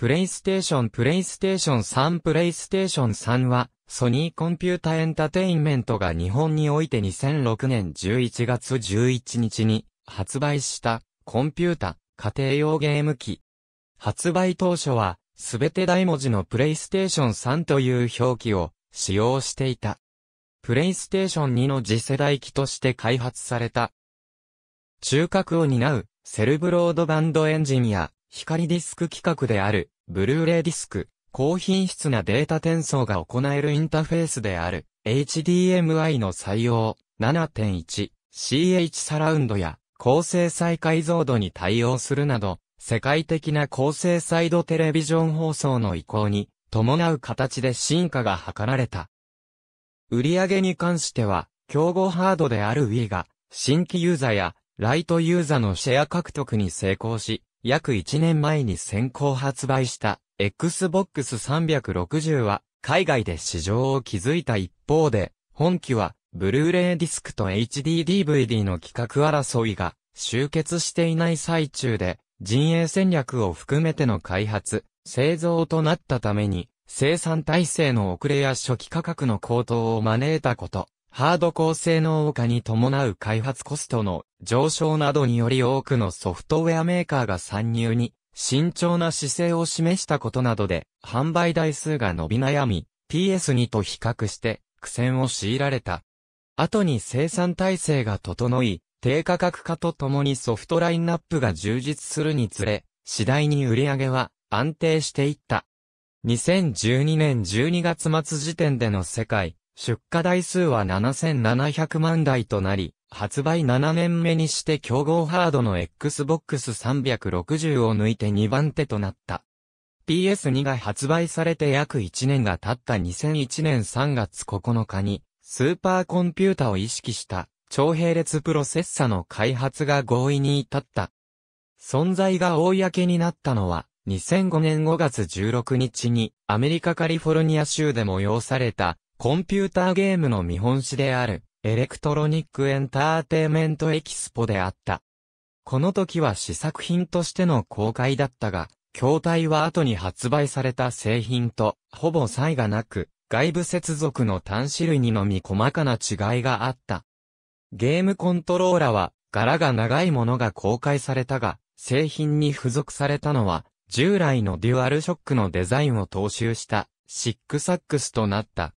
プレイステーションプレイステーション3プレイステーション3は、ソニーコンピュータエンタテインメントが日本において2006年11月11日に発売したコンピュータ家庭用ゲーム機。発売当初はすべて大文字のプレイステーション3という表記を使用していた。プレイステーション2の次世代機として開発された。中核を担うセルブロードバンドエンジンや光ディスク規格である、ブルーレイディスク、高品質なデータ転送が行えるインターフェースである、HDMI の採用、7.1、CH サラウンドや、高精細解像度に対応するなど、世界的な高精細度テレビジョン放送の移行に、伴う形で進化が図られた。売上に関しては、競合ハードである Wii が、新規ユーザーや、ライトユーザーのシェア獲得に成功し、約1年前に先行発売した Xbox 360は海外で市場を築いた一方で、本機はブルーレイディスクと HDDVD の規格争いが集結していない最中で、陣営戦略を含めての開発、製造となったために、生産体制の遅れや初期価格の高騰を招いたこと、ハード高性能化に伴う開発コストの上昇などにより多くのソフトウェアメーカーが参入に慎重な姿勢を示したことなどで販売台数が伸び悩み PS2 と比較して苦戦を強いられた。後に生産体制が整い低価格化とともにソフトラインナップが充実するにつれ次第に売り上げは安定していった。2012年12月末時点での世界出荷台数は7700万台となり、発売7年目にして競合ハードの Xbox 360を抜いて2番手となった。PS2 が発売されて約1年が経った2001年3月9日に、スーパーコンピュータを意識した超並列プロセッサの開発が合意に至った。存在が公になったのは、2005年5月16日にアメリカカリフォルニア州で催されたコンピューターゲームの見本誌であるエレクトロニックエンターテイメントエキスポであった。この時は試作品としての公開だったが、筐体は後に発売された製品とほぼ差異がなく、外部接続の端子類にのみ細かな違いがあった。ゲームコントローラは柄が長いものが公開されたが、製品に付属されたのは、従来のデュアルショックのデザインを踏襲した、シックサックスとなった。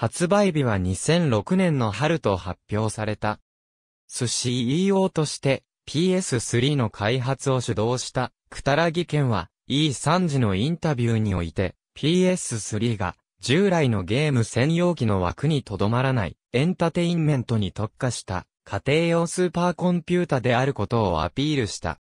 発売日は2006年の春と発表された。ス CEO として PS3 の開発を主導したくたらぎ県は E3 時のインタビューにおいて PS3 が従来のゲーム専用機の枠にとどまらないエンタテインメントに特化した家庭用スーパーコンピュータであることをアピールした。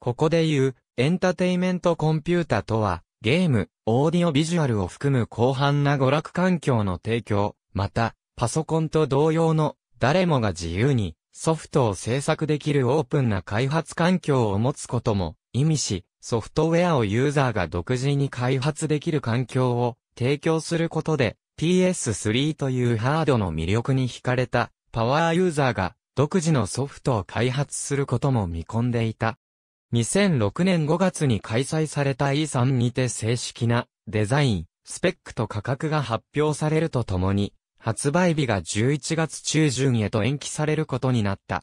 ここで言うエンタテインメントコンピュータとはゲーム、オーディオビジュアルを含む広範な娯楽環境の提供、また、パソコンと同様の、誰もが自由に、ソフトを制作できるオープンな開発環境を持つことも意味し、ソフトウェアをユーザーが独自に開発できる環境を提供することで、PS3 というハードの魅力に惹かれたパワーユーザーが独自のソフトを開発することも見込んでいた。2006年5月に開催された E3 にて正式なデザイン、スペックと価格が発表されるとともに、発売日が11月中旬へと延期されることになった。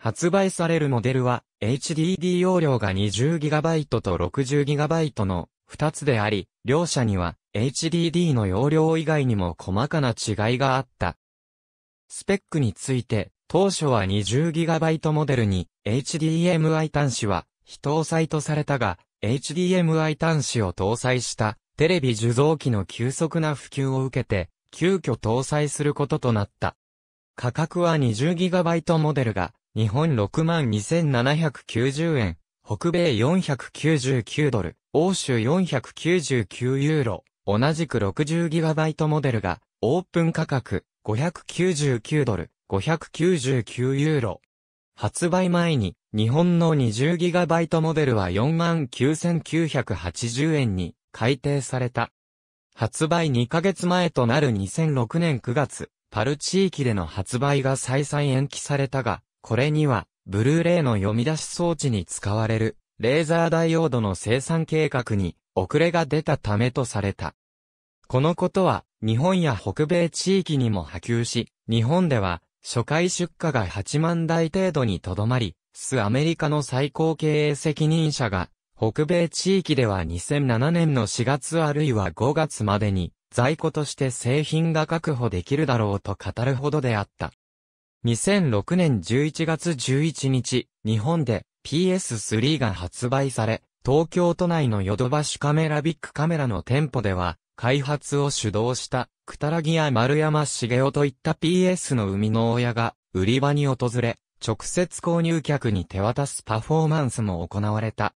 発売されるモデルは HDD 容量が 20GB と 60GB の2つであり、両者には HDD の容量以外にも細かな違いがあった。スペックについて当初は 20GB モデルに HDMI 端子は非搭載とされたが、HDMI 端子を搭載したテレビ受像機の急速な普及を受けて、急遽搭載することとなった。価格は 20GB モデルが日本62,790円、北米499ドル、欧州499ユーロ、同じく 60GB モデルがオープン価格599ドル、599ユーロ。発売前に、日本の 20GB モデルは49,980円に改定された。発売2ヶ月前となる2006年9月、パル地域での発売が再々延期されたが、これには、ブルーレイの読み出し装置に使われる、レーザーダイオードの生産計画に、遅れが出たためとされた。このことは、日本や北米地域にも波及し、日本では、初回出荷が8万台程度にとどまり、スアメリカの最高経営責任者が、北米地域では2007年の4月あるいは5月までに、在庫として製品が確保できるだろうと語るほどであった。2006年11月11日、日本で PS3 が発売され、東京都内のヨドバシカメラビッグカメラの店舗では、開発を主導した、くたらぎや丸山茂雄といった PS の生みの親が、売り場に訪れ、直接購入客に手渡すパフォーマンスも行われた。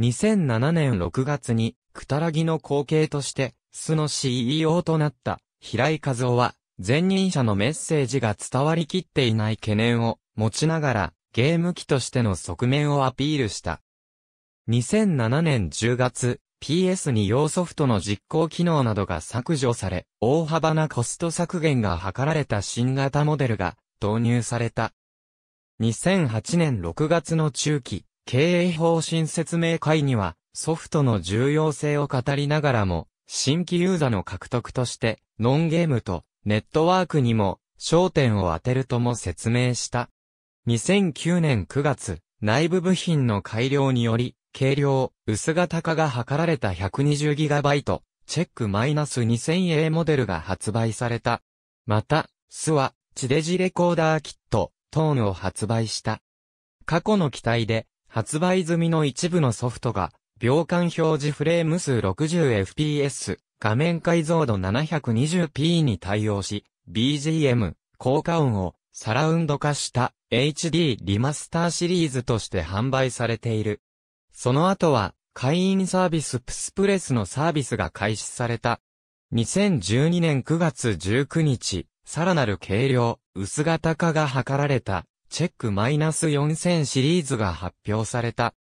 2007年6月に、くたらぎの後継として、巣の CEO となった、平井和夫は、前任者のメッセージが伝わりきっていない懸念を持ちながら、ゲーム機としての側面をアピールした。2007年10月、PS に用ソフトの実行機能などが削除され、大幅なコスト削減が図られた新型モデルが導入された。2008年6月の中期、経営方針説明会には、ソフトの重要性を語りながらも、新規ユーザーの獲得として、ノンゲームとネットワークにも焦点を当てるとも説明した。2009年9月、内部部品の改良により、軽量、薄型化が図られた 120GB、チェック -2000A モデルが発売された。また、スは、地デジレコーダーキット、トーンを発売した。過去の機体で、発売済みの一部のソフトが、秒間表示フレーム数 60fps、画面解像度 720p に対応し、BGM、効果音をサラウンド化した HD リマスターシリーズとして販売されている。その後は、会員サービスプスプレスのサービスが開始された。2012年9月19日、さらなる軽量、薄型化が図られた、チェックマイ -4000 シリーズが発表された。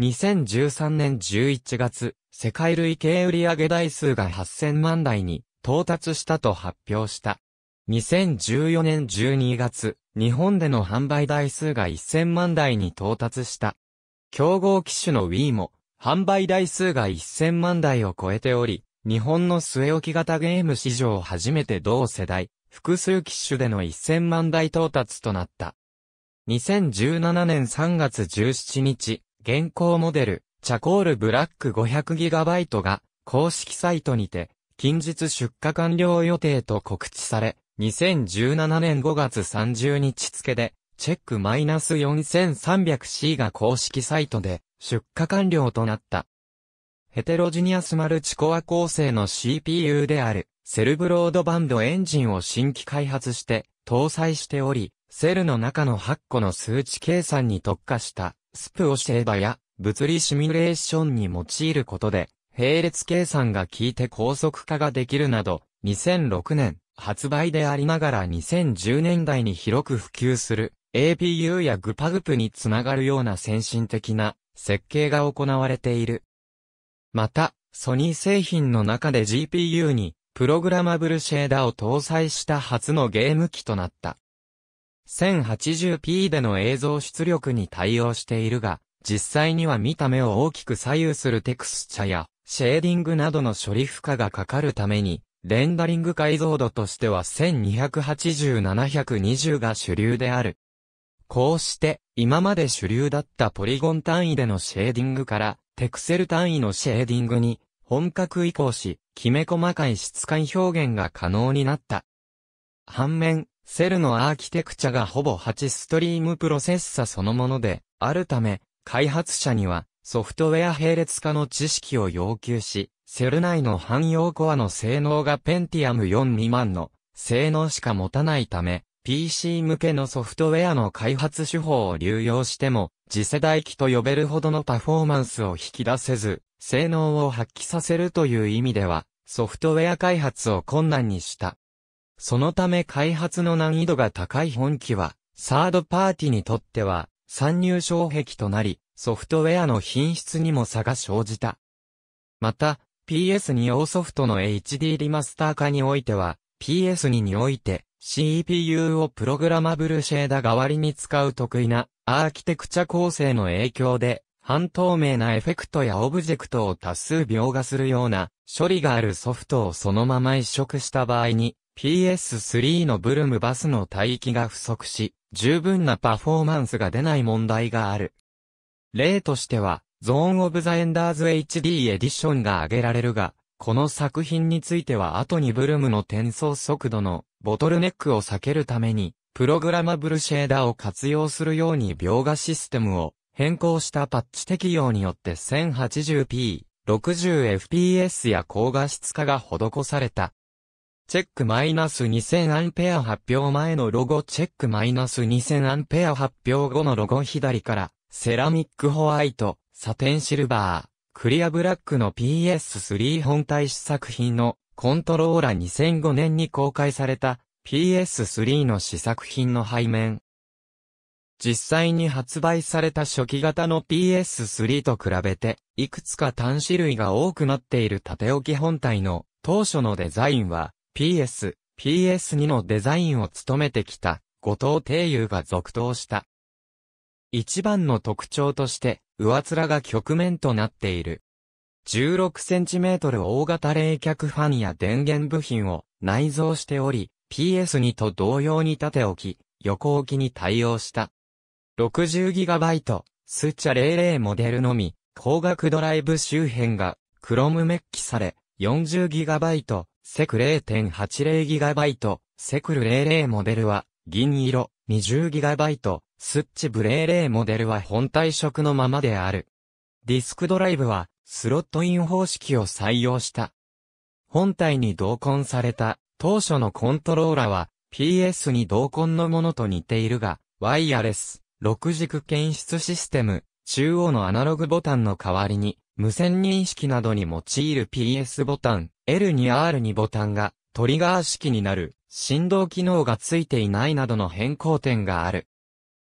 2013年11月、世界累計売上台数が8000万台に到達したと発表した。2014年12月、日本での販売台数が1000万台に到達した。競合機種の Wii も、販売台数が1000万台を超えており、日本の据え置き型ゲーム史上初めて同世代、複数機種での1000万台到達となった。2017年3月17日、現行モデル、チャコールブラック 500GB が、公式サイトにて、近日出荷完了予定と告知され、2017年5月30日付で、チェック -4300C が公式サイトで出荷完了となった。ヘテロジニアスマルチコア構成の CPU であるセルブロードバンドエンジンを新規開発して搭載しており、セルの中の8個の数値計算に特化したスプをシェーバや物理シミュレーションに用いることで並列計算が効いて高速化ができるなど2006年発売でありながら2010年代に広く普及する APU やグパグプにつながるような先進的な設計が行われている。また、ソニー製品の中で GPU にプログラマブルシェーダを搭載した初のゲーム機となった。1080p での映像出力に対応しているが、実際には見た目を大きく左右するテクスチャやシェーディングなどの処理負荷がかかるために、レンダリング解像度としては1280720が主流である。こうして、今まで主流だったポリゴン単位でのシェーディングから、テクセル単位のシェーディングに、本格移行し、きめ細かい質感表現が可能になった。反面、セルのアーキテクチャがほぼ8ストリームプロセッサそのもので、あるため、開発者には、ソフトウェア並列化の知識を要求し、セル内の汎用コアの性能がペンティアム4 2万の性能しか持たないため、PC 向けのソフトウェアの開発手法を流用しても、次世代機と呼べるほどのパフォーマンスを引き出せず、性能を発揮させるという意味では、ソフトウェア開発を困難にした。そのため開発の難易度が高い本機は、サードパーティにとっては、参入障壁となり、ソフトウェアの品質にも差が生じた。また、PS2 用ソフトの HD リマスター化においては、PS2 において、CPU をプログラマブルシェーダ代わりに使う得意なアーキテクチャ構成の影響で、半透明なエフェクトやオブジェクトを多数描画するような処理があるソフトをそのまま移植した場合に、PS3 のブルムバスの帯域が不足し、十分なパフォーマンスが出ない問題がある。例としては、ゾーン・オブ・ザ・エンダーズ HD エディションが挙げられるが、この作品については後にブルムの転送速度のボトルネックを避けるために、プログラマブルシェーダーを活用するように描画システムを変更したパッチ適用によって 1080p、60fps や高画質化が施された。チェック2 0 0 0ア発表前のロゴチェック2 0 0 0ア発表後のロゴ左から、セラミックホワイト、サテンシルバー、クリアブラックの PS3 本体試作品のコントローラ2005年に公開された PS3 の試作品の背面。実際に発売された初期型の PS3 と比べて、いくつか単種類が多くなっている縦置き本体の当初のデザインは PS、PS2 のデザインを務めてきた後藤定友が続投した。一番の特徴として、上面が曲面となっている。16cm 大型冷却ファンや電源部品を内蔵しており、PS2 と同様に縦置き、横置きに対応した。60GB、スチャ00モデルのみ、光学ドライブ周辺が、クロムメッキされ、40GB、セク 0.80GB、セクル00モデルは、銀色、20GB、スッチブ00モデルは本体色のままである。ディスクドライブはスロットイン方式を採用した。本体に同梱された当初のコントローラは PS に同梱のものと似ているが、ワイヤレス、6軸検出システム、中央のアナログボタンの代わりに、無線認識などに用いる PS ボタン、L2R2 ボタンがトリガー式になる、振動機能がついていないなどの変更点がある。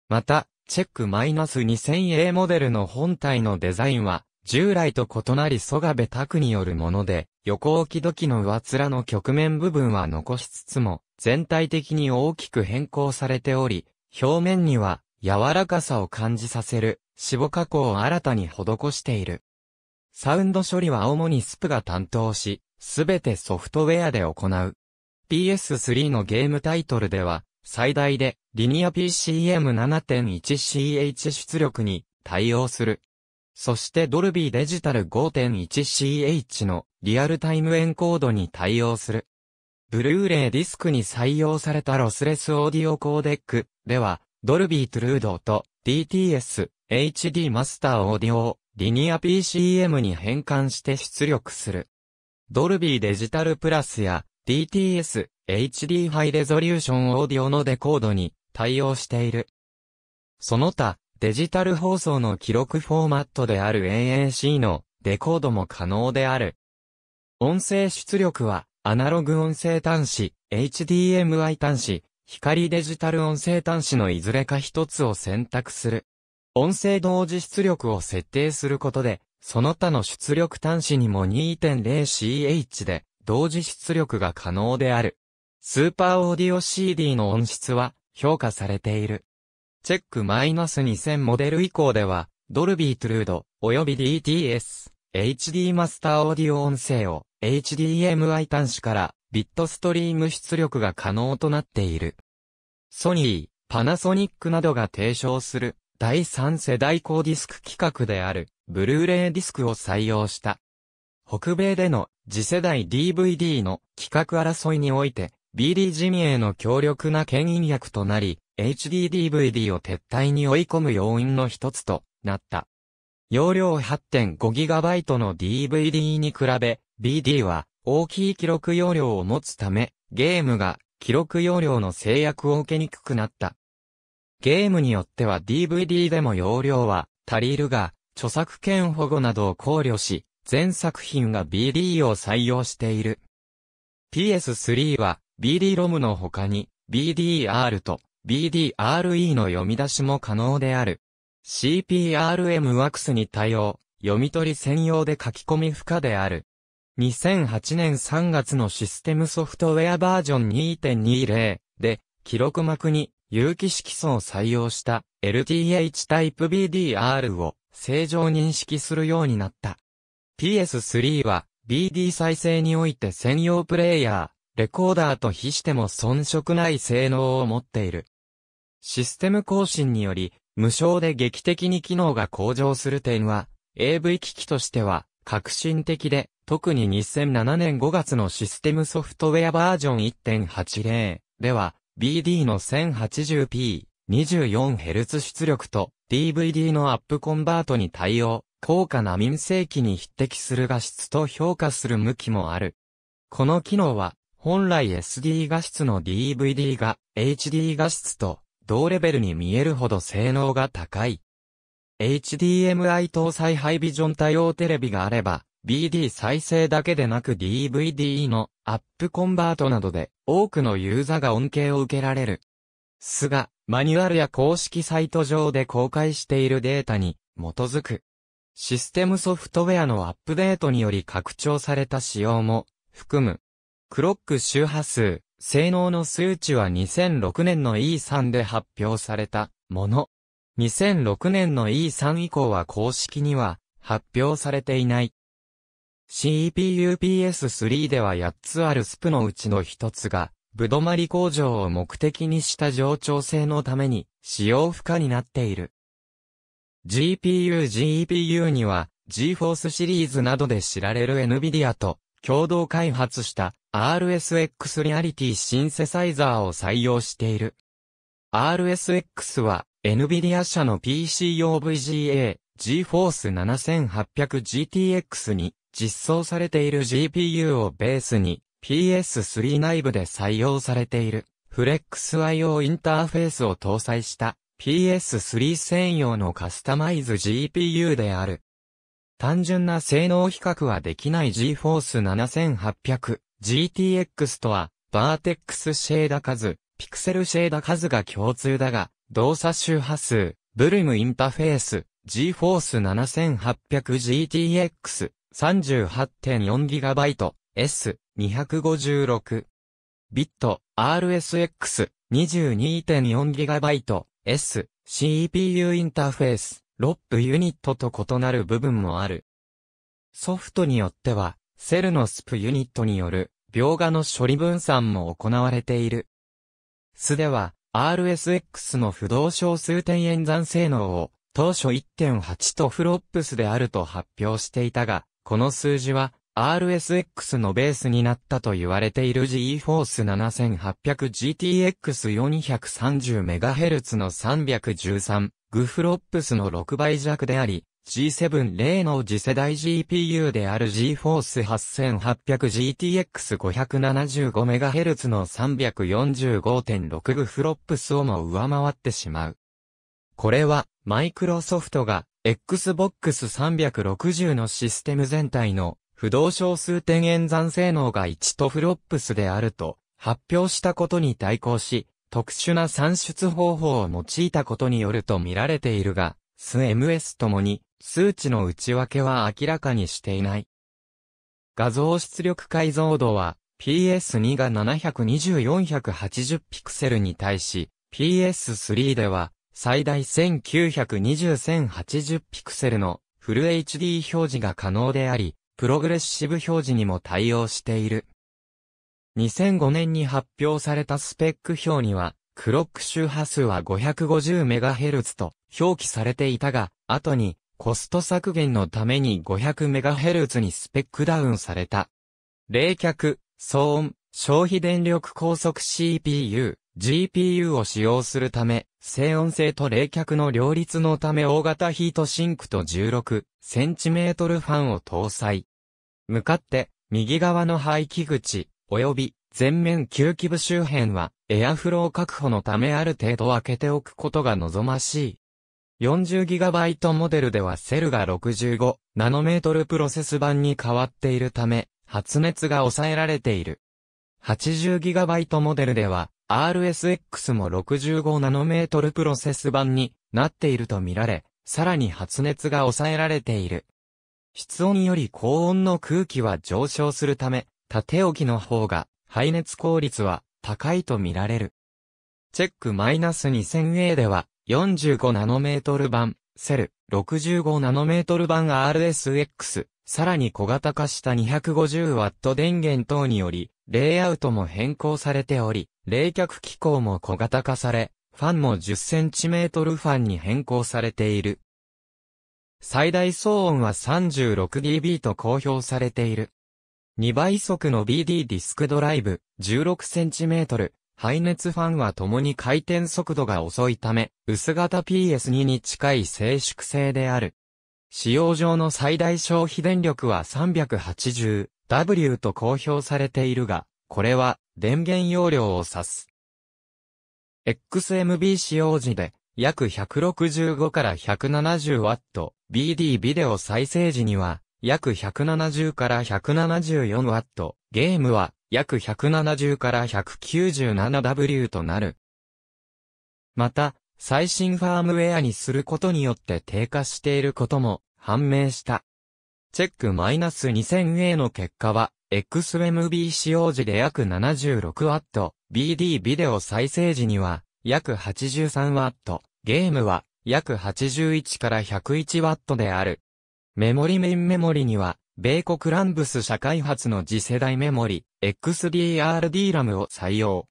また、チェック -2000A モデルの本体のデザインは、従来と異なり蘇我部拓によるもので、横置き土器の上面の局面部分は残しつつも、全体的に大きく変更されており、表面には柔らかさを感じさせる、脂肪加工を新たに施している。サウンド処理は主にスプが担当し、すべてソフトウェアで行う。PS3 のゲームタイトルでは、最大でリニア PCM7.1CH 出力に対応する。そしてドルビーデジタル 5.1CH のリアルタイムエンコードに対応する。ブルーレイディスクに採用されたロスレスオーディオコーデックでは、ドルビートゥルードと DTS、HD マスターオーディオをリニア PCM に変換して出力する。ドルビーデジタルプラスや DTS、HD ハイレゾリューションオーディオのデコードに対応している。その他、デジタル放送の記録フォーマットである AAC のデコードも可能である。音声出力は、アナログ音声端子、HDMI 端子、光デジタル音声端子のいずれか一つを選択する。音声同時出力を設定することで、その他の出力端子にも 2.0ch で同時出力が可能である。スーパーオーディオ CD の音質は評価されている。チェック -2000 モデル以降では、ドルビートゥルード、および DTS、HD マスターオーディオ音声を HDMI 端子からビットストリーム出力が可能となっている。ソニー、パナソニックなどが提唱する第3世代高ディスク規格であるブルーレイディスクを採用した。北米での次世代 DVD の規格争いにおいて BD ジミへの強力な牽引役となり、HDDVD を撤退に追い込む要因の一つとなった。容量 8.5GB の DVD に比べ、BD は大きい記録容量を持つため、ゲームが記録容量の制約を受けにくくなった。ゲームによっては DVD でも容量は足りるが、著作権保護などを考慮し、全作品が BD を採用している。PS3 は BD-ROM の他に BDR と BDRE の読み出しも可能である。CPRM ワックスに対応、読み取り専用で書き込み不可である。2008年3月のシステムソフトウェアバージョン2.20で、記録膜に有機色素を採用した LTH タイプ BDR を正常認識するようになった。PS3 は BD 再生において専用プレイヤー、レコーダーと比しても遜色ない性能を持っている。システム更新により、無償で劇的に機能が向上する点は、AV 機器としては、革新的で、特に2007年5月のシステムソフトウェアバージョン1.80では、BD の 1080p、24Hz 出力と DVD のアップコンバートに対応、高価な民生機に匹敵する画質と評価する向きもある。この機能は本来 SD 画質の DVD が HD 画質と同レベルに見えるほど性能が高い。HDMI 搭載ハイビジョン対応テレビがあれば、BD 再生だけでなく DVD のアップコンバートなどで多くのユーザーが恩恵を受けられる。すが、マニュアルや公式サイト上で公開しているデータに基づく。システムソフトウェアのアップデートにより拡張された仕様も含む。クロック周波数、性能の数値は2006年の E3 で発表されたもの。2006年の E3 以降は公式には発表されていない。c p u p s 3では8つあるスプのうちの1つが、ぶどまり工場を目的にした上調性のために使用不可になっている。GPU、GEPU には GForce シリーズなどで知られる NVIDIA と共同開発した RSX リアリティシンセサイザーを採用している。RSX は NVIDIA 社の PC 用 VGA GForce 7800GTX に実装されている GPU をベースに PS3 内部で採用されているフレックス IO インターフェースを搭載した PS3 専用のカスタマイズ GPU である。単純な性能比較はできない GForce 7800 GTX とは、バーテックスシェーダ数、ピクセルシェーダ数が共通だが、動作周波数、ブルームインターフェース、GForce 7800GTX38.4GB、S256。ビット、RSX22.4GB、S、CPU インターフェース、ロップユニットと異なる部分もある。ソフトによっては、セルのスプユニットによる、描画の処理分散も行われている。スでは、RSX の不動小数点演算性能を、当初1.8とフロップスであると発表していたが、この数字は RSX のベースになったと言われている GeForce 7800GTX430MHz の3 1 3グフロップスの6倍弱であり、G7 例の次世代 GPU である GForce 8800GTX575MHz の 345.6G フロップスをも上回ってしまう。これは、マイクロソフトが Xbox 360のシステム全体の不動小数点演算性能が1とフロップスであると発表したことに対抗し、特殊な算出方法を用いたことによると見られているが、s MS ともに、数値の内訳は明らかにしていない。画像出力解像度は PS2 が720-480ピクセルに対し PS3 では最大1 9 2 0 0 8 0ピクセルのフル HD 表示が可能であり、プログレッシブ表示にも対応している。2005年に発表されたスペック表には、クロック周波数は 550MHz と表記されていたが、後にコスト削減のために 500MHz にスペックダウンされた。冷却、騒音、消費電力高速 CPU、GPU を使用するため、静音性と冷却の両立のため大型ヒートシンクと 16cm ファンを搭載。向かって、右側の排気口、及び前面吸気部周辺は、エアフロー確保のためある程度開けておくことが望ましい。40GB モデルではセルが 65nm プロセス版に変わっているため、発熱が抑えられている。80GB モデルでは、RSX も 65nm プロセス版になっているとみられ、さらに発熱が抑えられている。室温より高温の空気は上昇するため、縦置きの方が排熱効率は高いとみられる。チェック -2000A では45ナノメートル版、セル、65ナノメートル版 RSX、さらに小型化した 250W 電源等により、レイアウトも変更されており、冷却機構も小型化され、ファンも 10cm ファンに変更されている。最大騒音は 36dB と公表されている。2倍速の BD ディスクドライブ、16cm、排熱ファンは共に回転速度が遅いため、薄型 PS2 に近い静粛性である。使用上の最大消費電力は 380W と公表されているが、これは電源容量を指す。XMB 使用時で約165から 170W、BD ビデオ再生時には約170から 174W、ゲームは約 170- から 197W となる。また、最新ファームウェアにすることによって低下していることも判明した。チェック -2000A の結果は、XMB 使用時で約 76W、BD ビデオ再生時には約 83W、ゲームは約81から 101W である。メモリメインメモリには米国ランブス社開発の次世代メモリ、XDRD ラムを採用。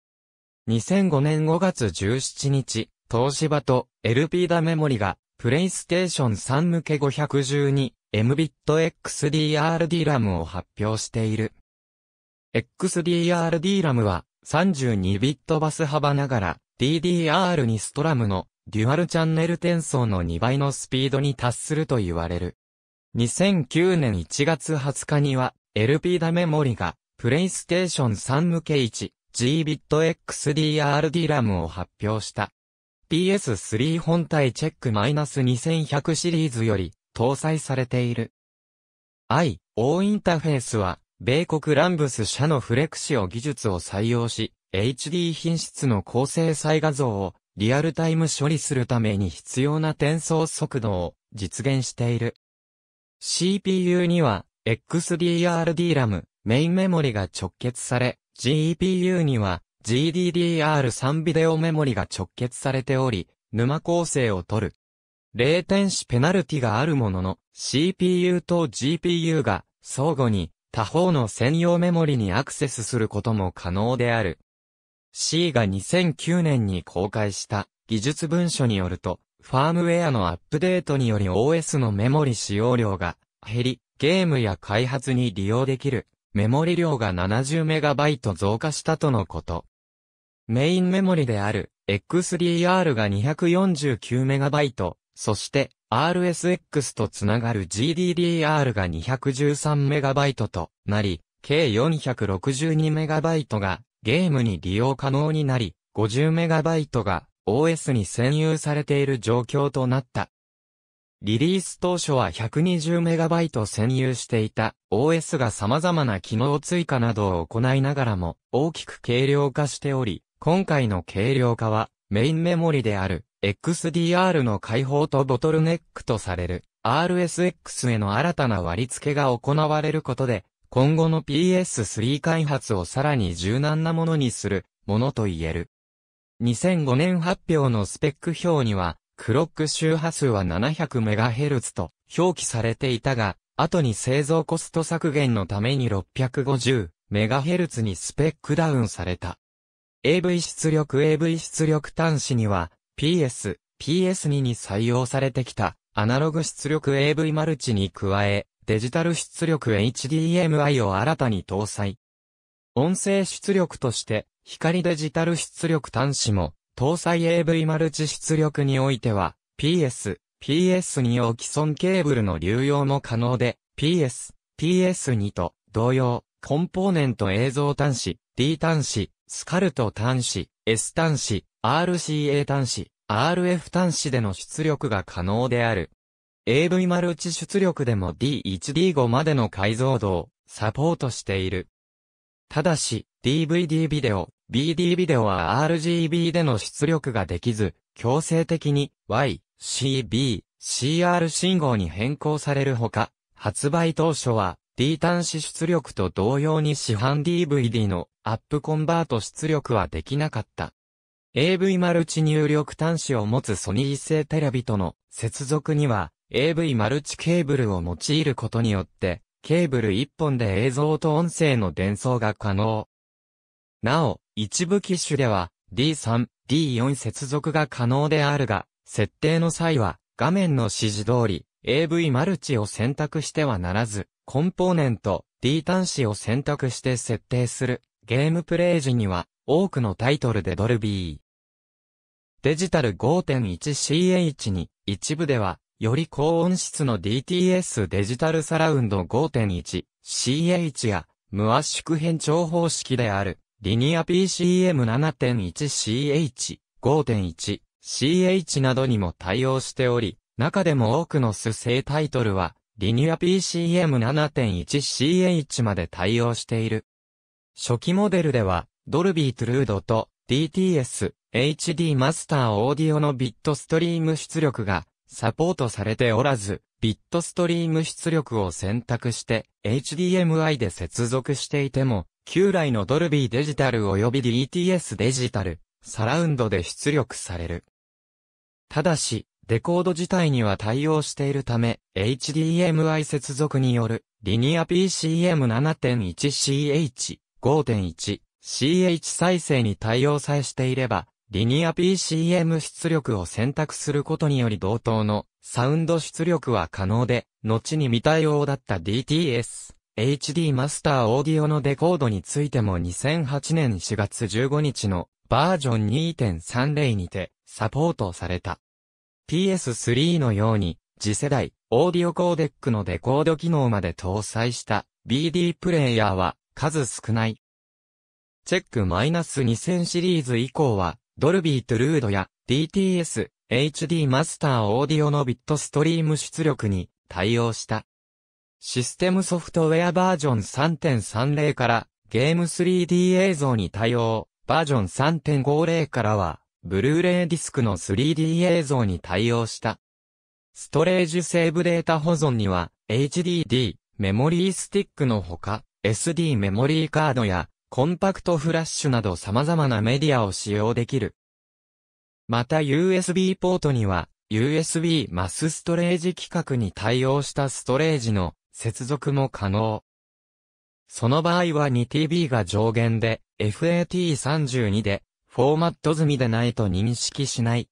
2005年5月17日、東芝と LP ダメモリが、プレイステーション3向け 512MbitXDRD ラムを発表している。XDRD ラムは、32ビットバス幅ながら、DDR にストラムのデュアルチャンネル転送の2倍のスピードに達すると言われる。2009年1月20日には、LP ダメモリが、プレイステーション3向け 1GBitXDR DRAM を発表した。PS3 本体チェック -2100 シリーズより、搭載されている。I.O インターフェースは、米国ランブス社のフレクシオ技術を採用し、HD 品質の高精細画像をリアルタイム処理するために必要な転送速度を実現している。CPU には XDRD ラム、メインメモリが直結され、GPU には GDDR3 ビデオメモリが直結されており、沼構成を取る。0点子ペナルティがあるものの、CPU と GPU が相互に他方の専用メモリにアクセスすることも可能である。C が2009年に公開した技術文書によると、ファームウェアのアップデートにより OS のメモリ使用量が減り、ゲームや開発に利用できるメモリ量が 70MB 増加したとのこと。メインメモリである X3R が 249MB、そして RSX とつながる GDDR が 213MB となり、計 462MB がゲームに利用可能になり、50MB が OS に占有されている状況となった。リリース当初は 120MB 占有していた OS が様々な機能追加などを行いながらも大きく軽量化しており、今回の軽量化はメインメモリである XDR の解放とボトルネックとされる RSX への新たな割り付けが行われることで、今後の PS3 開発をさらに柔軟なものにするものと言える。2005年発表のスペック表には、クロック周波数は 700MHz と表記されていたが、後に製造コスト削減のために 650MHz にスペックダウンされた。AV 出力 AV 出力端子には PS、PS2 に採用されてきたアナログ出力 AV マルチに加え、デジタル出力 HDMI を新たに搭載。音声出力として光デジタル出力端子も、搭載 AV マルチ出力においては、PS、PS に用既存ケーブルの流用も可能で、PS、PS2 と同様、コンポーネント映像端子、D 端子、スカルト端子、S 端子、RCA 端子、RF 端子での出力が可能である。AV マルチ出力でも D1D5 までの解像度をサポートしている。ただし、DVD ビデオ、BD ビデオは RGB での出力ができず、強制的に Y、CB、CR 信号に変更されるほか、発売当初は D 端子出力と同様に市販 DVD のアップコンバート出力はできなかった。AV マルチ入力端子を持つソニー製テレビとの接続には AV マルチケーブルを用いることによってケーブル1本で映像と音声の伝送が可能。なお、一部機種では D3、D4 接続が可能であるが、設定の際は画面の指示通り AV マルチを選択してはならず、コンポーネント D 端子を選択して設定するゲームプレイ時には多くのタイトルでドルビー。デジタル 5.1CH に一部ではより高音質の DTS デジタルサラウンド 5.1CH や無圧縮変調方式であるリニア PCM7.1CH 5.1CH などにも対応しており、中でも多くの素性タイトルはリニア PCM7.1CH まで対応している。初期モデルではドルビートゥルードと DTS、HD マスターオーディオのビットストリーム出力がサポートされておらず、ビットストリーム出力を選択して、HDMI で接続していても、旧来のドルビーデジタル及び DTS デジタル、サラウンドで出力される。ただし、デコード自体には対応しているため、HDMI 接続による、リニア PCM7.1CH5.1CH 再生に対応さえしていれば、リニア PCM 出力を選択することにより同等のサウンド出力は可能で、後に未対応だった DTS。HD マスターオーディオのデコードについても2008年4月15日のバージョン2.30にてサポートされた。PS3 のように次世代オーディオコーデックのデコード機能まで搭載した BD プレイヤーは数少ない。チェック -2000 シリーズ以降はドルビートゥルードや DTS、HD マスターオーディオのビットストリーム出力に対応した。システムソフトウェアバージョン3.30からゲーム 3D 映像に対応、バージョン3.50からは、ブルーレイディスクの 3D 映像に対応した。ストレージセーブデータ保存には、HDD、メモリースティックのほか、SD メモリーカードやコンパクトフラッシュなど様々なメディアを使用できる。また USB ポートには USB マスストレージ規格に対応したストレージの接続も可能。その場合は 2TB が上限で FAT32 でフォーマット済みでないと認識しない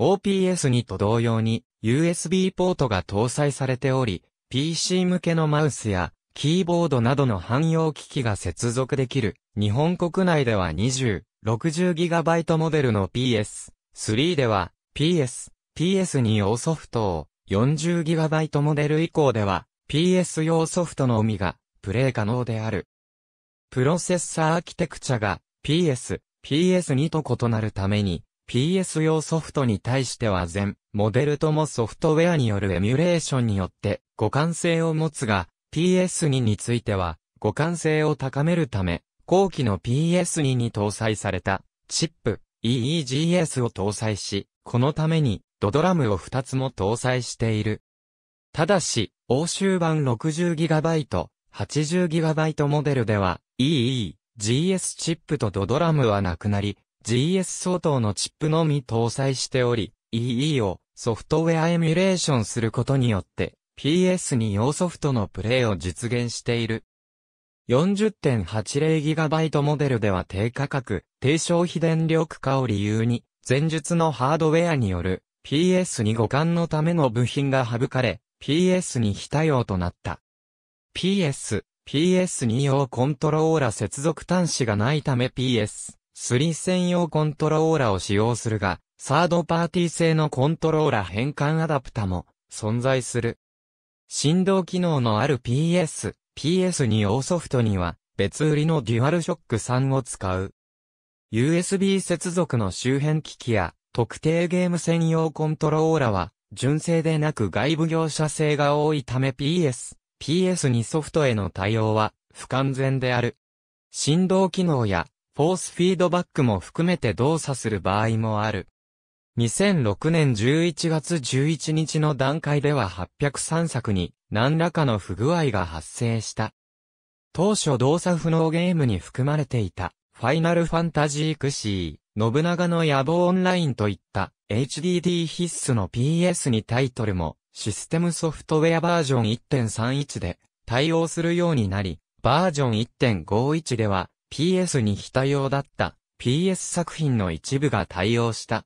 IOPS2 と同様に USB ポートが搭載されており PC 向けのマウスやキーボードなどの汎用機器が接続できる、日本国内では20、60GB モデルの PS、3では PS、PS 2用ソフトを、40GB モデル以降では PS 用ソフトのみがプレイ可能である。プロセッサーアーキテクチャが PS、PS2 と異なるために PS 用ソフトに対しては全モデルともソフトウェアによるエミュレーションによって互換性を持つが PS2 については、互換性を高めるため、後期の PS2 に搭載された、チップ、EEGS を搭載し、このために、ドドラムを2つも搭載している。ただし、欧州版 60GB、80GB モデルでは、EEGS チップとドドラムはなくなり、GS 相当のチップのみ搭載しており、EE をソフトウェアエミュレーションすることによって、PS に用ソフトのプレイを実現している。40.80GB モデルでは低価格、低消費電力化を理由に、前述のハードウェアによる PS2 互換のための部品が省かれ、PS に非対応となった。PS、PS2 用コントローラ接続端子がないため PS、3専用コントローラを使用するが、サードパーティー製のコントローラ変換アダプタも存在する。振動機能のある PS、PS2 用ソフトには別売りのデュアルショック3を使う。USB 接続の周辺機器や特定ゲーム専用コントローラは純正でなく外部業者製が多いため PS、PS2 ソフトへの対応は不完全である。振動機能やフォースフィードバックも含めて動作する場合もある。2006年11月11日の段階では803作に何らかの不具合が発生した。当初動作不能ゲームに含まれていた、ファイナルファンタジークシー、信長の野望オンラインといった、HDD 必須の PS2 タイトルも、システムソフトウェアバージョン1.31で対応するようになり、バージョン1.51では PS に非対応だった PS 作品の一部が対応した。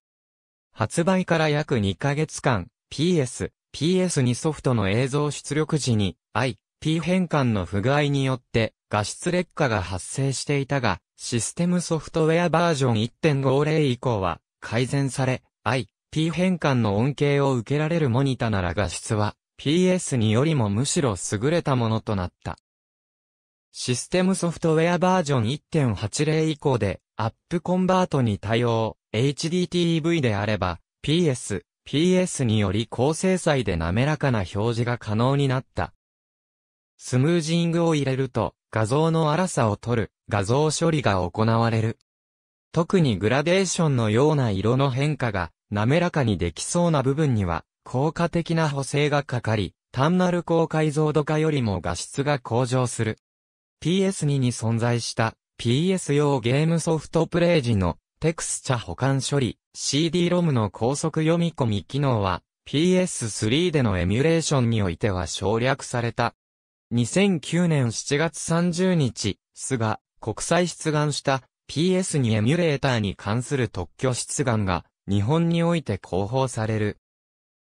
発売から約2ヶ月間、PS、PS2 ソフトの映像出力時に IP 変換の不具合によって画質劣化が発生していたが、システムソフトウェアバージョン1.50以降は改善され、IP 変換の恩恵を受けられるモニタなら画質は PS2 よりもむしろ優れたものとなった。システムソフトウェアバージョン1.80以降でアップコンバートに対応。HDTV であれば、PS、PS により高精細で滑らかな表示が可能になった。スムージングを入れると、画像の粗さを取る、画像処理が行われる。特にグラデーションのような色の変化が、滑らかにできそうな部分には、効果的な補正がかかり、単なる高解像度化よりも画質が向上する。PS2 に存在した PS 用ゲームソフトプレイ時のテクスチャ保管処理、CD-ROM の高速読み込み機能は、PS3 でのエミュレーションにおいては省略された。2009年7月30日、菅、国際出願した PS2 エミュレーターに関する特許出願が、日本において広報される。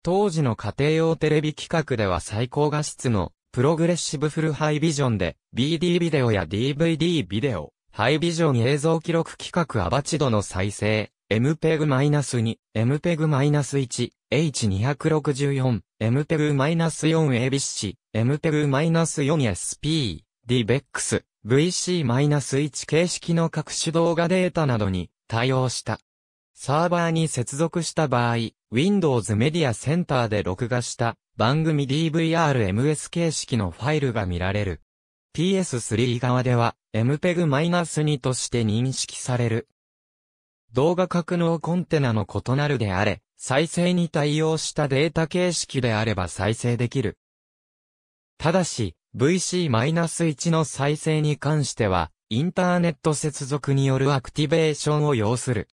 当時の家庭用テレビ企画では最高画質の、プログレッシブフルハイビジョンで、BD ビデオや DVD ビデオ、ハイビジョン映像記録規格アバチドの再生、MPEG-2、MPEG-1、H264、MPEG-4 a b c MPEG-4SP、DBEX、VC-1 形式の各種動画データなどに対応した。サーバーに接続した場合、Windows Media Center で録画した番組 DVR-MS 形式のファイルが見られる。PS3 側では MPEG-2 として認識される。動画格納コンテナの異なるであれ、再生に対応したデータ形式であれば再生できる。ただし、VC-1 の再生に関しては、インターネット接続によるアクティベーションを要する。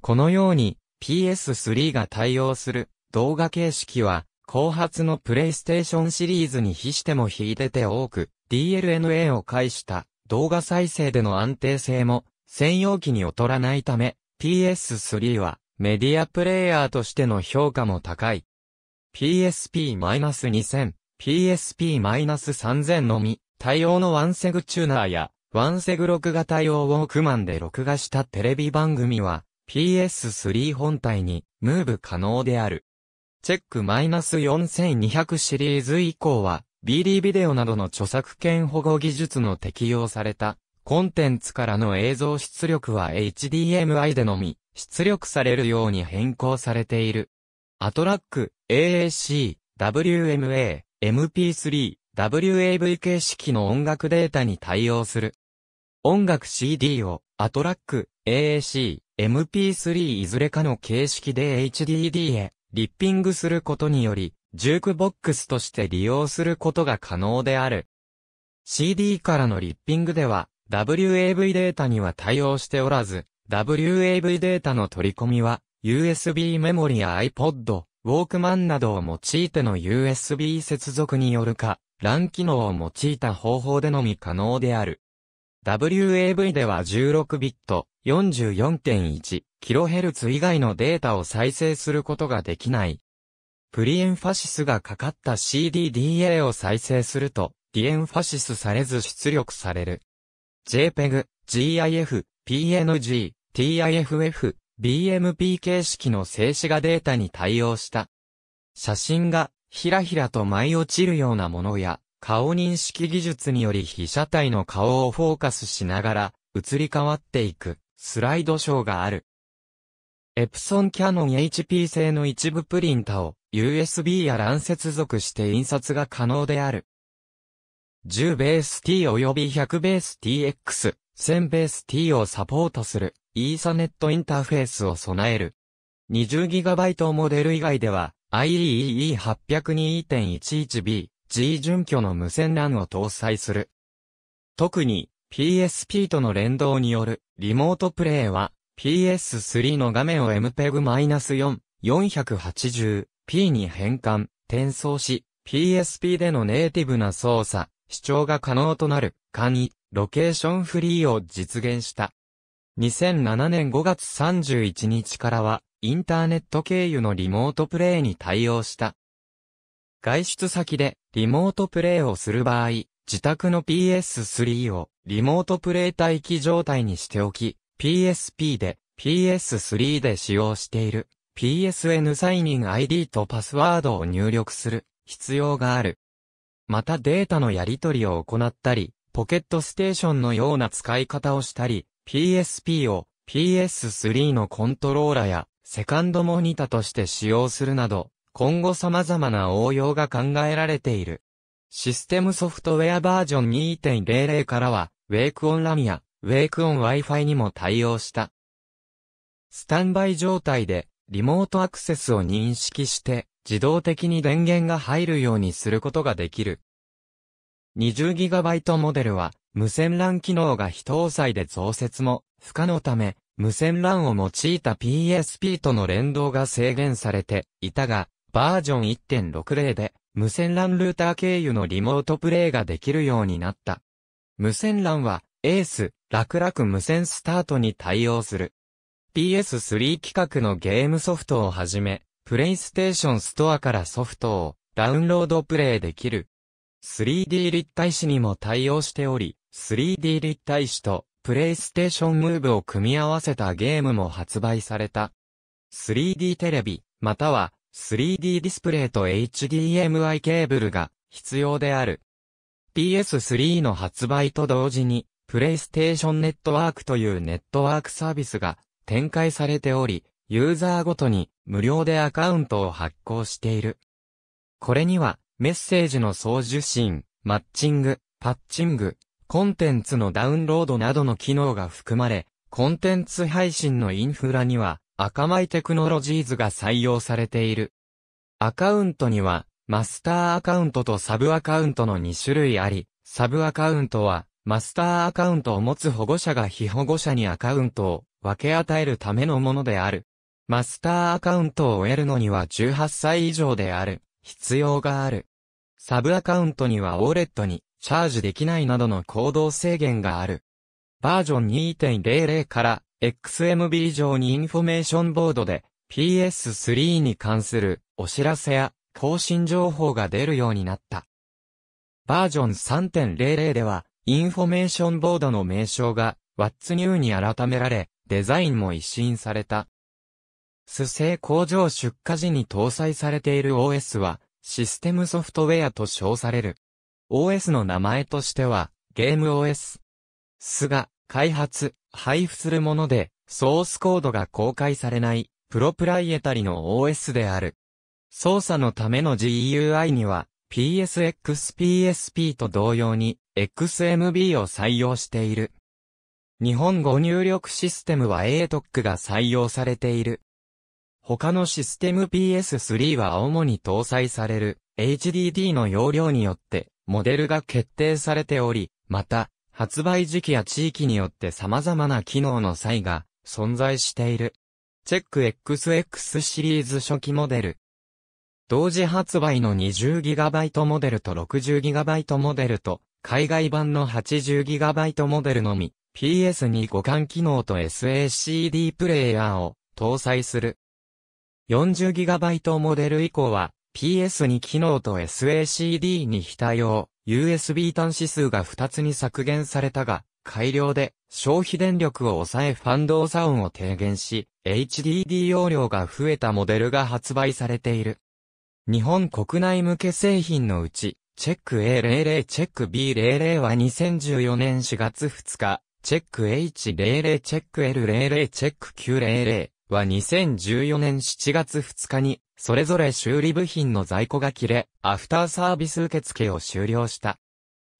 このように、PS3 が対応する動画形式は、後発のプレイステーションシリーズに比しても秀でて多く、DLNA を介した動画再生での安定性も専用機に劣らないため PS3 はメディアプレイヤーとしての評価も高い。PSP-2000、PSP-3000 のみ対応のワンセグチューナーやワンセグ録画対応をクマンで録画したテレビ番組は PS3 本体にムーブ可能である。チェック -4200 シリーズ以降は BD ビデオなどの著作権保護技術の適用されたコンテンツからの映像出力は HDMI でのみ出力されるように変更されている。アトラック、AAC、WMA、MP3、WAV 形式の音楽データに対応する。音楽 CD をアトラック、AAC、MP3 いずれかの形式で HDD へリッピングすることによりジュークボックスとして利用することが可能である。CD からのリッピングでは、WAV データには対応しておらず、WAV データの取り込みは、USB メモリや iPod、ウォークマンなどを用いての USB 接続によるか、LAN 機能を用いた方法でのみ可能である。WAV では16ビット、44.1kHz 以外のデータを再生することができない。プリエンファシスがかかった CDDA を再生すると、ディエンファシスされず出力される。JPEG、GIF、PNG、TIFF、BMP 形式の静止画データに対応した。写真がひらひらと舞い落ちるようなものや、顔認識技術により被写体の顔をフォーカスしながら移り変わっていくスライドショーがある。エプソンキャノン HP 製の一部プリンタを USB や LAN 接続して印刷が可能である。10ベース T 及び100ベース TX、1000ベース T をサポートするイーサネットインターフェースを備える。20GB モデル以外では IEEE802.11B、G 準拠の無線 LAN を搭載する。特に PSP との連動によるリモートプレイは PS3 の画面を MPEG-4、480、P に変換、転送し、PSP でのネイティブな操作、視聴が可能となる、簡易、ロケーションフリーを実現した。2007年5月31日からは、インターネット経由のリモートプレイに対応した。外出先でリモートプレイをする場合、自宅の PS3 をリモートプレイ待機状態にしておき、PSP で PS3 で使用している PSN サイニン ID とパスワードを入力する必要がある。またデータのやり取りを行ったり、ポケットステーションのような使い方をしたり、PSP を PS3 のコントローラやセカンドモニタとして使用するなど、今後様々な応用が考えられている。システムソフトウェアバージョン2.00からは、ウェイクオンラミア、ウェイクオン Wi-Fi にも対応した。スタンバイ状態でリモートアクセスを認識して、自動的に電源が入るようにすることができる。20GB モデルは、無線 LAN 機能が非搭載で増設も不可のため、無線 LAN を用いた PSP との連動が制限されていたが、バージョン1.60で、無線 LAN ルーター経由のリモートプレイができるようになった。無線 LAN は、エース、楽々無線スタートに対応する。PS3 企画のゲームソフトをはじめ、プレイステーションストアからソフトをダウンロードプレイできる。3D 立体紙にも対応しており、3D 立体紙とプレイステーションムーブを組み合わせたゲームも発売された。3D テレビ、または 3D ディスプレイと HDMI ケーブルが必要である。PS3 の発売と同時に、プレイステーションネットワークというネットワークサービスが展開されており、ユーザーごとに無料でアカウントを発行している。これには、メッセージの送受信、マッチング、パッチング、コンテンツのダウンロードなどの機能が含まれ、コンテンツ配信のインフラには、赤米テクノロジーズが採用されている。アカウントには、マスターアカウントとサブアカウントの2種類あり、サブアカウントは、マスターアカウントを持つ保護者が非保護者にアカウントを分け与えるためのものである。マスターアカウントを得るのには18歳以上である必要がある。サブアカウントにはウォレットにチャージできないなどの行動制限がある。バージョン2.00から XMB 上にインフォメーションボードで PS3 に関するお知らせや更新情報が出るようになった。バージョン3.00ではインフォメーションボードの名称が What's New に改められデザインも一新された。ス製工場出荷時に搭載されている OS は、システムソフトウェアと称される。OS の名前としては、ゲーム OS。スが、開発、配布するもので、ソースコードが公開されない、プロプライエタリの OS である。操作のための GUI には、PSXPSP と同様に、XMB を採用している。日本語入力システムは ATOC が採用されている。他のシステム PS3 は主に搭載される HDD の容量によってモデルが決定されており、また発売時期や地域によって様々な機能の差異が存在している。チェック XX シリーズ初期モデル。同時発売の 20GB モデルと 60GB モデルと海外版の 80GB モデルのみ PS に互換機能と SACD プレイヤーを搭載する。40GB モデル以降は PS に機能と SACD に非対応、USB 端子数が2つに削減されたが、改良で消費電力を抑えファン動作音を低減し、HDD 容量が増えたモデルが発売されている。日本国内向け製品のうち、チェック A00 チェック B00 は2014年4月2日、チェック H00 チェック L00 チェック Q00 は2014年7月2日に、それぞれ修理部品の在庫が切れ、アフターサービス受付を終了した。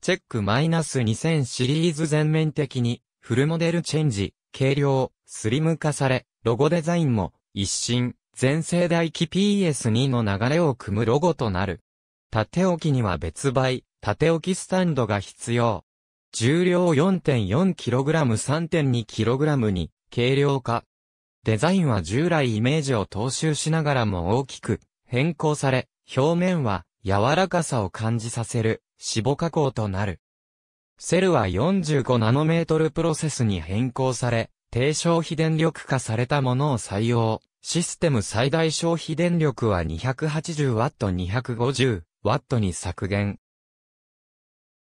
チェック -2000 シリーズ全面的に、フルモデルチェンジ、軽量、スリム化され、ロゴデザインも、一新、全世代機 PS2 の流れを組むロゴとなる。縦置きには別売、縦置きスタンドが必要。重量 4.4kg3.2kg に軽量化。デザインは従来イメージを踏襲しながらも大きく変更され、表面は柔らかさを感じさせる脂肪加工となる。セルは45ナノメートルプロセスに変更され、低消費電力化されたものを採用。システム最大消費電力は 280W250W に削減。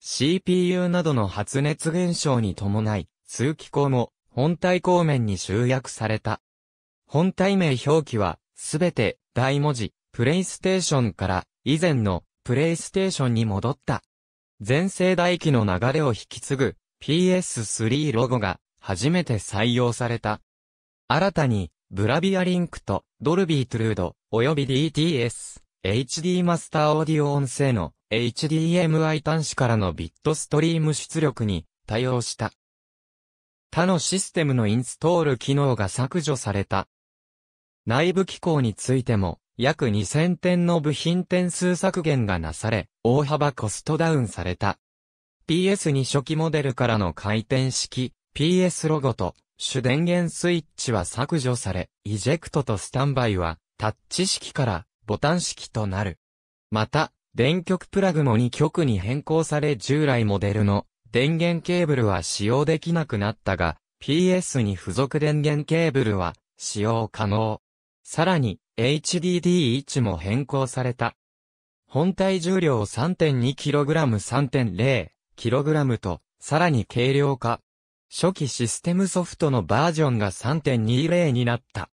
CPU などの発熱現象に伴い、通気口も本体後面に集約された。本体名表記は、すべて大文字、プレイステーションから以前のプレイステーションに戻った。全盛代機の流れを引き継ぐ PS3 ロゴが初めて採用された。新たに、ブラビアリンクとドルビートゥルード、および DTS、HD マスターオーディオ音声の HDMI 端子からのビットストリーム出力に対応した。他のシステムのインストール機能が削除された。内部機構についても、約2000点の部品点数削減がなされ、大幅コストダウンされた。PS2 初期モデルからの回転式、PS ロゴと、主電源スイッチは削除され、イジェクトとスタンバイは、タッチ式から、ボタン式となる。また、電極プラグも2極に変更され従来モデルの電源ケーブルは使用できなくなったが、PS に付属電源ケーブルは使用可能。さらに HDD1 も変更された。本体重量 3.2kg3.0kg とさらに軽量化。初期システムソフトのバージョンが3.20になった。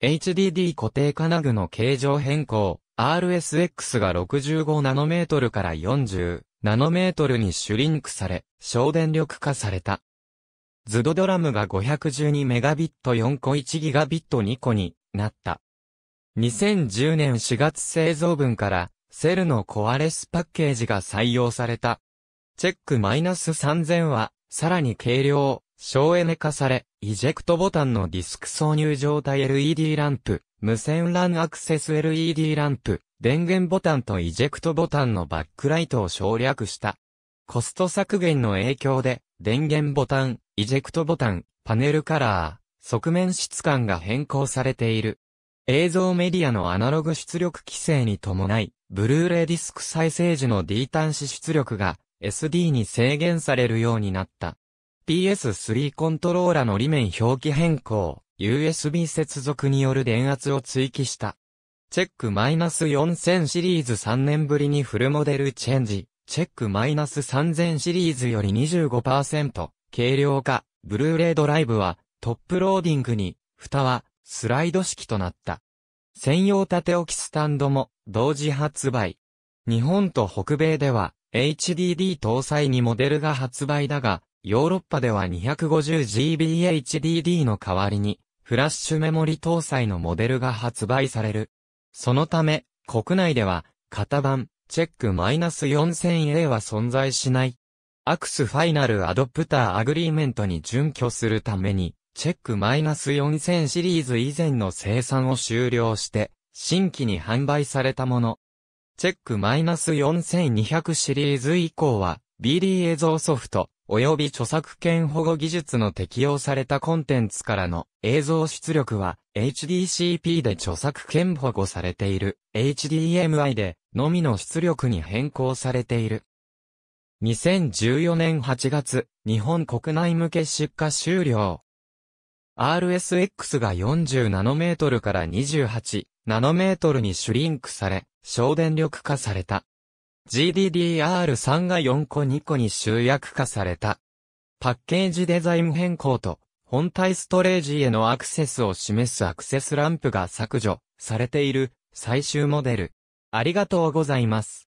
HDD 固定金具の形状変更、RSX が65ナノメートルから40ナノメートルにシュリンクされ、省電力化された。ズドドラムが5 1 2ガビット4個1ット2個になった。2010年4月製造分からセルのコアレスパッケージが採用された。チェックマイ -3000 はさらに軽量、省エネ化され、イジェクトボタンのディスク挿入状態 LED ランプ、無線 LAN アクセス LED ランプ、電源ボタンとイジェクトボタンのバックライトを省略した。コスト削減の影響で、電源ボタン、イジェクトボタン、パネルカラー、側面質感が変更されている。映像メディアのアナログ出力規制に伴い、ブルーレイディスク再生時の D 端子出力が SD に制限されるようになった。PS3 コントローラの裏面表記変更。USB 接続による電圧を追記した。チェックマイ -4000 シリーズ3年ぶりにフルモデルチェンジ。チェックマイ -3000 シリーズより25%、軽量化、ブルーレイドライブは、トップローディングに、蓋は、スライド式となった。専用縦置きスタンドも、同時発売。日本と北米では、HDD 搭載にモデルが発売だが、ヨーロッパでは 250GBHDD の代わりに、フラッシュメモリ搭載のモデルが発売される。そのため、国内では、型番、チェック -4000A は存在しない。アクスファイナルアドプターアグリーメントに準拠するために、チェック -4000 シリーズ以前の生産を終了して、新規に販売されたもの。チェック -4200 シリーズ以降は、BD 映像ソフト、及び著作権保護技術の適用されたコンテンツからの映像出力は HDCP で著作権保護されている HDMI でのみの出力に変更されている。2014年8月、日本国内向け出荷終了。RSX が40ナノメートルから28ナノメートルにシュリンクされ、省電力化された。GDDR3 が4個2個に集約化された。パッケージデザイン変更と、本体ストレージへのアクセスを示すアクセスランプが削除されている最終モデル。ありがとうございます。